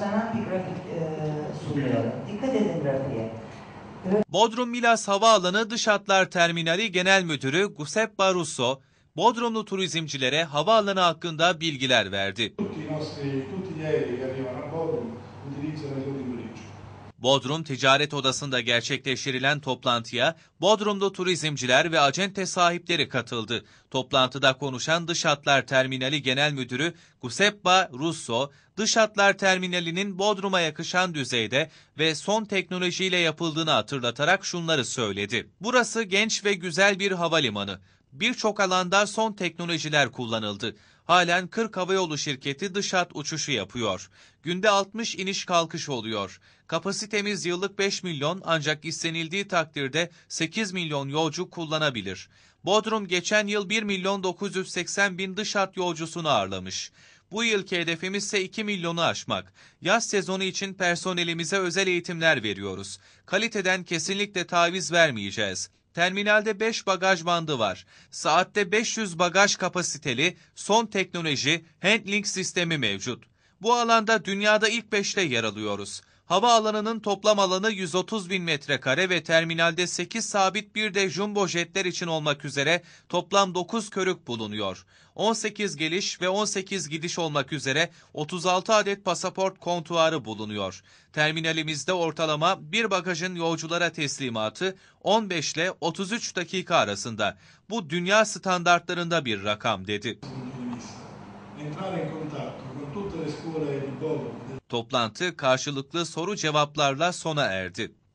Hazırlanan bir grafik e, sunuyor. Dikkat edin grafiğe. Bodrum Milas Havaalanı Dış Hatlar Terminali Genel Müdürü Gusep Barusso, Bodrumlu turizmcilere havaalanı hakkında bilgiler verdi. Bodrum Ticaret Odası'nda gerçekleştirilen toplantıya Bodrum'da turizmciler ve acente sahipleri katıldı. Toplantıda konuşan Dış Terminali Genel Müdürü Giuseppa Russo, Dış Terminali'nin Bodrum'a yakışan düzeyde ve son teknolojiyle yapıldığını hatırlatarak şunları söyledi. Burası genç ve güzel bir havalimanı birçok alanda son teknolojiler kullanıldı. Halen 40 havayolu şirketi dış hat uçuşu yapıyor. Günde 60 iniş kalkış oluyor. Kapasitemiz yıllık 5 milyon ancak istenildiği takdirde 8 milyon yolcu kullanabilir. Bodrum geçen yıl 1 milyon 980 bin dış hat yolcusunu ağırlamış. Bu yılki hedefimiz ise 2 milyonu aşmak. Yaz sezonu için personelimize özel eğitimler veriyoruz. Kaliteden kesinlikle taviz vermeyeceğiz. Terminalde 5 bagaj bandı var. Saatte 500 bagaj kapasiteli son teknoloji handling sistemi mevcut. Bu alanda dünyada ilk 5'te yer alıyoruz. Havaalanının toplam alanı 130 bin metrekare ve terminalde 8 sabit bir de jumbo jetler için olmak üzere toplam 9 körük bulunuyor. 18 geliş ve 18 gidiş olmak üzere 36 adet pasaport kontuarı bulunuyor. Terminalimizde ortalama bir bagajın yolculara teslimatı 15 ile 33 dakika arasında. Bu dünya standartlarında bir rakam dedi. Toplantı karşılıklı soru cevaplarla sona erdi.